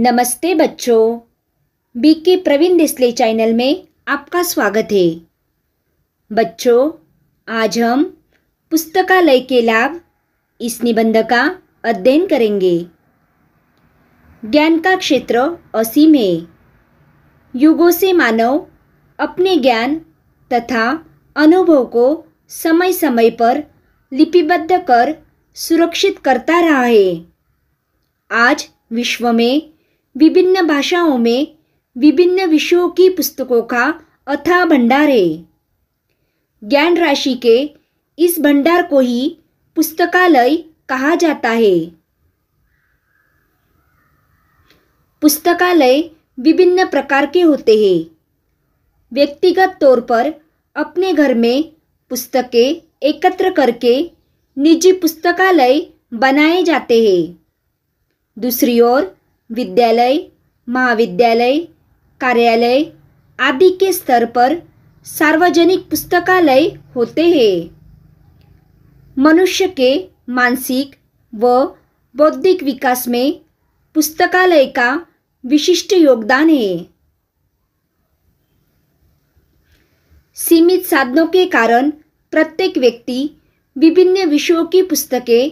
नमस्ते बच्चों BK Praveen डिस्ले channel में आपका स्वागत है बच्चों आज हम पुस्तकालय के लाभ इस निबंध का अध्ययन करेंगे ज्ञान का क्षेत्र असीम है युगों से मानव अपने ज्ञान तथा अनुभव को समय समय पर लिपिबद्ध कर सुरक्षित करता रहा है आज विश्व में विभिन्न भाषाओं में विभिन्न विषयों की पुस्तकों का अथा भंडार है ज्ञान राशि के इस भंडार को ही पुस्तकालय कहा जाता है पुस्तकालय विभिन्न प्रकार के होते हैं व्यक्तिगत तौर पर अपने घर में पुस्तकें एकत्र करके निजी पुस्तकालय बनाए जाते हैं दूसरी ओर विद्यालय महाविद्यालय कार्यालय आदि के स्तर पर सार्वजनिक पुस्तकालय होते हैं मनुष्य के मानसिक व बौद्धिक विकास में पुस्तकालय का विशिष्ट योगदान है सीमित साधनों के कारण प्रत्येक व्यक्ति विभिन्न विषयों की पुस्तकें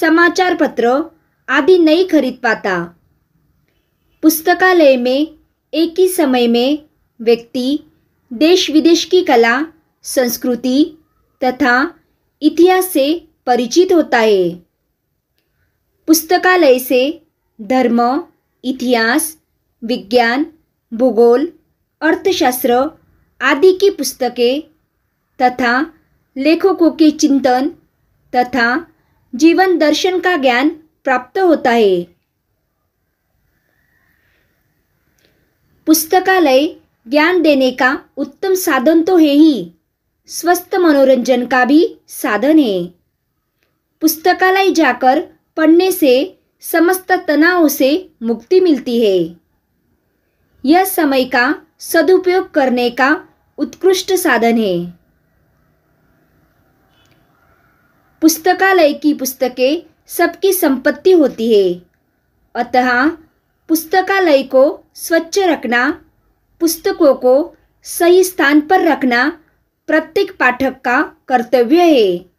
समाचार पत्र आदि नहीं खरीद पाता पुस्तकालय में एक ही समय में व्यक्ति देश विदेश की कला संस्कृति तथा इतिहास से परिचित होता है पुस्तकालय से धर्म इतिहास विज्ञान भूगोल अर्थशास्त्र आदि की पुस्तकें तथा लेखकों के चिंतन तथा जीवन दर्शन का ज्ञान प्राप्त होता है पुस्तकालय ज्ञान देने का उत्तम साधन तो है ही स्वस्थ मनोरंजन का भी साधन है पुस्तकालय जाकर पढ़ने से समस्त तनाव से मुक्ति मिलती है यह समय का सदुपयोग करने का उत्कृष्ट साधन है पुस्तकालय की पुस्तकें सबकी संपत्ति होती है अतः पुस्तकालय को स्वच्छ रखना पुस्तकों को सही स्थान पर रखना प्रत्येक पाठक का कर्तव्य है